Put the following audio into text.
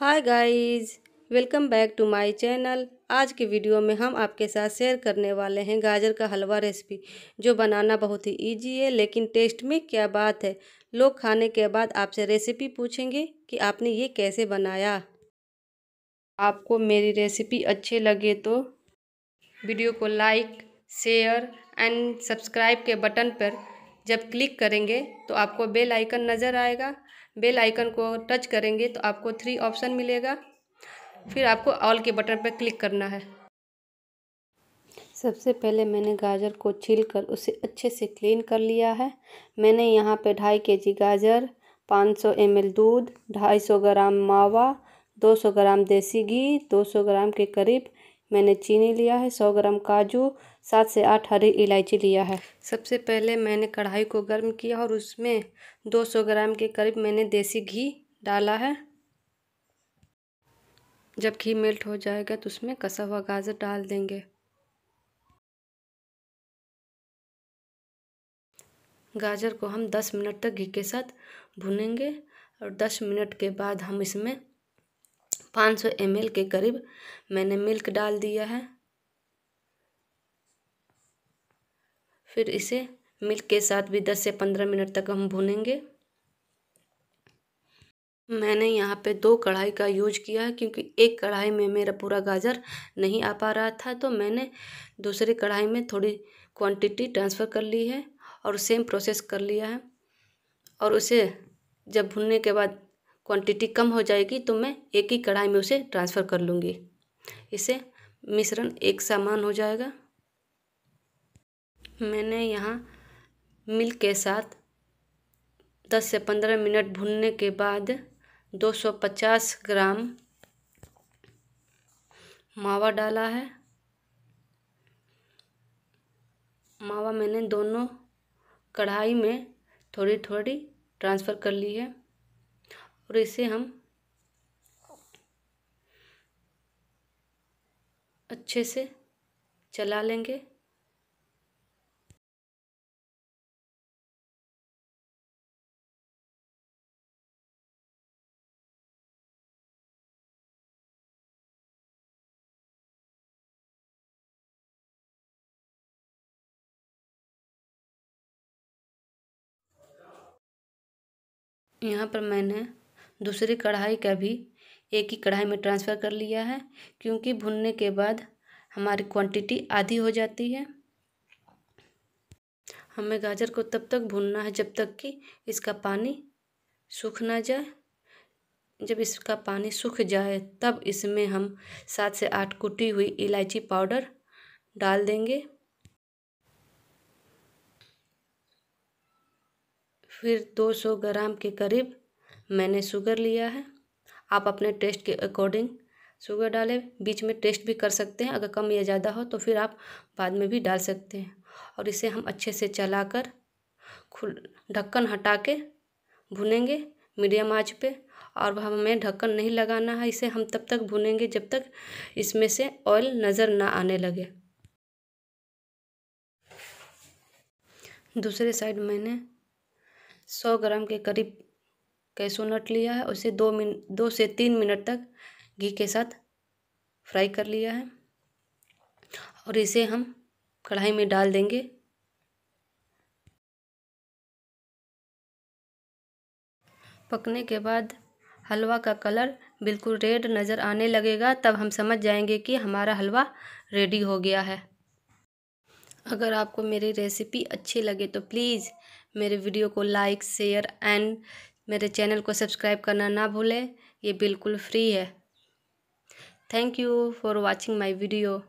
hi guys welcome back to my channel आज के video में हम आपके साथ शेयर करने वाले हैं गाजर का हलवा रेसिपी जो बनाना बहुत ही इजी है लेकिन टेस्ट में क्या बात है लोग खाने के बाद आपसे रेसिपी पूछेंगे कि आपने ये कैसे बनाया आपको मेरी रेसिपी अच्छे लगे तो वीडियो को लाइक शेयर एंड सब्सक्राइब के बटन पर जब क्लिक करेंगे तो आपको बेल आइकन नज़र आएगा बेल आइकन को टच करेंगे तो आपको थ्री ऑप्शन मिलेगा फिर आपको ऑल के बटन पर क्लिक करना है सबसे पहले मैंने गाजर को छील कर उसे अच्छे से क्लीन कर लिया है मैंने यहाँ पे ढाई के जी गाजर 500 एल दूध 250 ग्राम मावा 200 ग्राम देसी घी 200 ग्राम के करीब मैंने चीनी लिया है सौ ग्राम काजू सात से आठ हरी इलायची लिया है सबसे पहले मैंने कढ़ाई को गर्म किया और उसमें दो सौ ग्राम के करीब मैंने देसी घी डाला है जब घी मेल्ट हो जाएगा तो उसमें कसा हुआ गाजर डाल देंगे गाजर को हम 10 मिनट तक घी के साथ भुनेंगे और 10 मिनट के बाद हम इसमें पाँच सौ एम के करीब मैंने मिल्क डाल दिया है फिर इसे मिल्क के साथ भी दस से पंद्रह मिनट तक हम भूनेंगे मैंने यहाँ पे दो कढ़ाई का यूज किया है क्योंकि एक कढ़ाई में मेरा पूरा गाजर नहीं आ पा रहा था तो मैंने दूसरी कढ़ाई में थोड़ी क्वांटिटी ट्रांसफ़र कर ली है और सेम प्रोसेस कर लिया है और उसे जब भुनने के बाद क्वांटिटी कम हो जाएगी तो मैं एक ही कढ़ाई में उसे ट्रांसफ़र कर लूँगी इसे मिश्रण एक समान हो जाएगा मैंने यहाँ मिल्क के साथ 10 से 15 मिनट भुनने के बाद 250 ग्राम मावा डाला है मावा मैंने दोनों कढ़ाई में थोड़ी थोड़ी ट्रांसफ़र कर ली है और इसे हम अच्छे से चला लेंगे यहाँ पर मैंने दूसरी कढ़ाई का भी एक ही कढ़ाई में ट्रांसफ़र कर लिया है क्योंकि भुनने के बाद हमारी क्वांटिटी आधी हो जाती है हमें गाजर को तब तक भूनना है जब तक कि इसका पानी सूख ना जाए जब इसका पानी सूख जाए तब इसमें हम सात से आठ कुटी हुई इलायची पाउडर डाल देंगे फिर 200 ग्राम के करीब मैंने शुगर लिया है आप अपने टेस्ट के अकॉर्डिंग शुगर डालें बीच में टेस्ट भी कर सकते हैं अगर कम या ज़्यादा हो तो फिर आप बाद में भी डाल सकते हैं और इसे हम अच्छे से चलाकर खुल ढक्कन हटा के भुनेंगे मीडियम आंच पे और हमें ढक्कन नहीं लगाना है इसे हम तब तक भुनेंगे जब तक इसमें से ऑयल नज़र ना आने लगे दूसरे साइड मैंने सौ ग्राम के करीब कैसू नट लिया है उसे दो मिनट दो से तीन मिनट तक घी के साथ फ्राई कर लिया है और इसे हम कढ़ाई में डाल देंगे पकने के बाद हलवा का कलर बिल्कुल रेड नज़र आने लगेगा तब हम समझ जाएंगे कि हमारा हलवा रेडी हो गया है अगर आपको मेरी रेसिपी अच्छी लगे तो प्लीज़ मेरे वीडियो को लाइक शेयर एंड मेरे चैनल को सब्सक्राइब करना ना भूलें ये बिल्कुल फ्री है thank you for watching my video